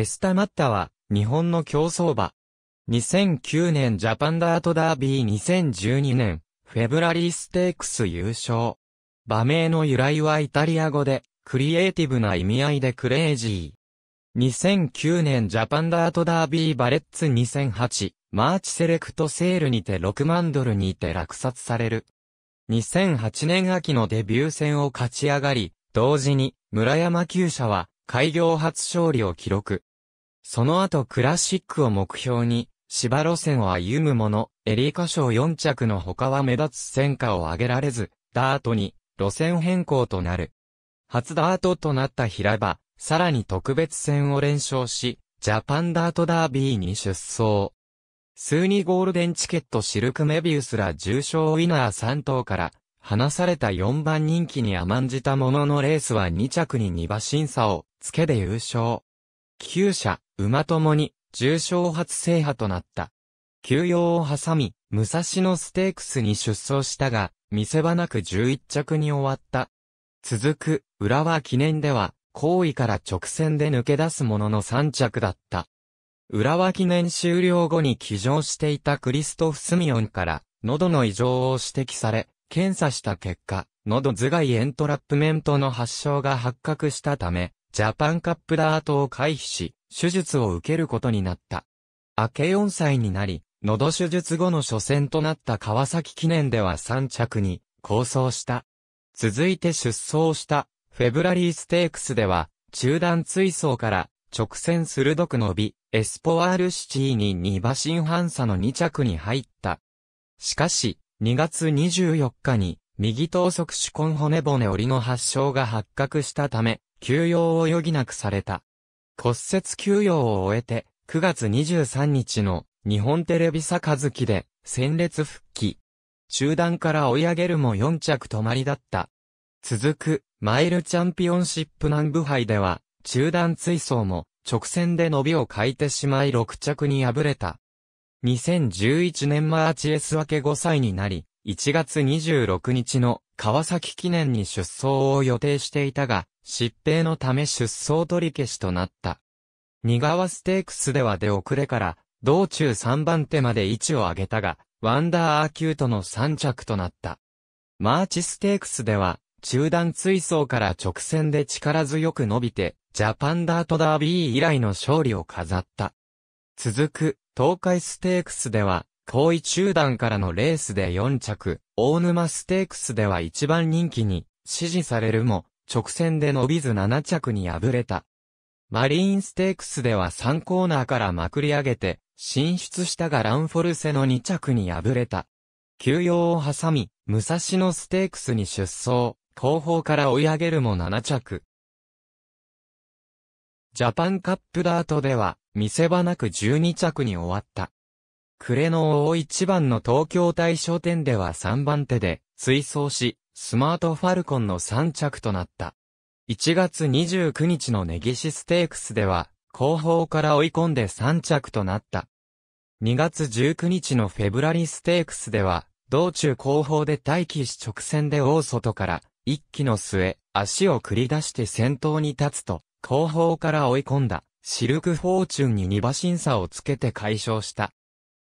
ェスタマッタは、日本の競走馬。2009年ジャパンダートダービー2012年、フェブラリーステークス優勝。馬名の由来はイタリア語で、クリエイティブな意味合いでクレイジー。2009年ジャパンダートダービーバレッツ2008、マーチセレクトセールにて6万ドルにて落札される。2008年秋のデビュー戦を勝ち上がり、同時に村山厩舎は開業初勝利を記録。その後クラシックを目標に、芝路線を歩む者、エリーカ賞4着の他は目立つ戦果を上げられず、ダートに路線変更となる。初ダートとなった平場、さらに特別戦を連勝し、ジャパンダートダービーに出走。数にゴールデンチケットシルクメビウスら重賞ウィナー3頭から、離された4番人気に甘んじたもののレースは2着に2馬審査を、つけで優勝。9社。馬ともに重賞初制覇となった。休養を挟み、武蔵野ステークスに出走したが、見せ場なく11着に終わった。続く、浦和記念では、後位から直線で抜け出すものの3着だった。浦和記念終了後に騎乗していたクリストフ・スミオンから、喉の異常を指摘され、検査した結果、喉頭蓋エントラップメントの発症が発覚したため、ジャパンカップダートを回避し、手術を受けることになった。明け4歳になり、喉手術後の初戦となった川崎記念では3着に、構想した。続いて出走した、フェブラリーステークスでは、中段追走から直線鋭く伸び、エスポワールシティに2馬身半差の2着に入った。しかし、2月24日に、右頭足手根骨骨折りの発症が発覚したため、休養を余儀なくされた。骨折休養を終えて、9月23日の日本テレビ杯で戦列復帰。中段から追い上げるも4着止まりだった。続く、マイルチャンピオンシップ南部杯では、中段追走も直線で伸びを欠いてしまい6着に敗れた。2011年マーチ S 分け5歳になり、1月26日の川崎記念に出走を予定していたが、疾病のため出走取り消しとなった。二川ステークスでは出遅れから、道中3番手まで位置を上げたが、ワンダーアーキュートの3着となった。マーチステークスでは、中段追走から直線で力強く伸びて、ジャパンダートダービー以来の勝利を飾った。続く、東海ステークスでは、後位中段からのレースで4着、大沼ステークスでは一番人気に、支持されるも、直線で伸びず7着に敗れた。マリーンステークスでは3コーナーからまくり上げて、進出したがランフォルセの2着に敗れた。休養を挟み、武蔵野ステークスに出走、後方から追い上げるも7着。ジャパンカップダートでは、見せ場なく12着に終わった。暮れの大一番の東京大商店では3番手で、追走し、スマートファルコンの3着となった。1月29日のネギシステークスでは、後方から追い込んで3着となった。2月19日のフェブラリステークスでは、道中後方で待機し直線で大外から、一気の末、足を繰り出して先頭に立つと、後方から追い込んだ、シルクフォーチュンに2馬審査をつけて解消した。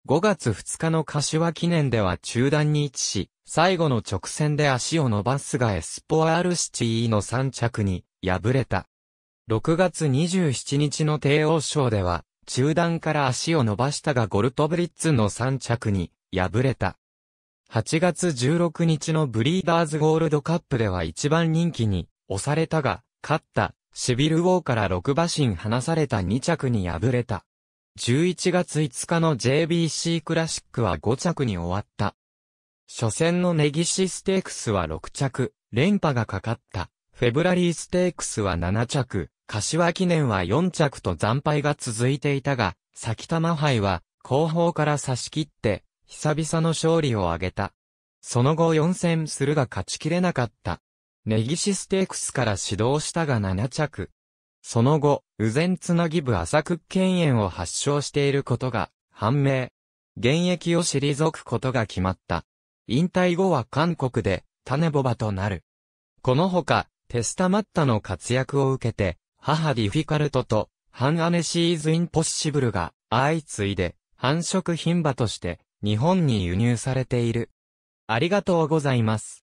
5月2日の柏記念では中断に位置し、最後の直線で足を伸ばすがエスポアールシチーの3着に敗れた。6月27日の帝王賞では、中段から足を伸ばしたがゴルトブリッツの3着に敗れた。8月16日のブリーダーズゴールドカップでは一番人気に押されたが、勝った、シビルウォーから6馬身離された2着に敗れた。11月5日の JBC クラシックは5着に終わった。初戦のネギシステークスは6着、連覇がかかった。フェブラリーステークスは7着、柏記念は4着と惨敗が続いていたが、先玉杯は後方から差し切って、久々の勝利を挙げた。その後4戦するが勝ちきれなかった。ネギシステークスから指導したが7着。その後、右前つなぎ部浅く犬炎を発症していることが判明。現役を退くことが決まった。引退後は韓国で、種ボバとなる。このほか、テスタマッタの活躍を受けて、母ディフィカルトと、ハンアネシーズインポッシブルが、相次いで、繁殖牝馬として、日本に輸入されている。ありがとうございます。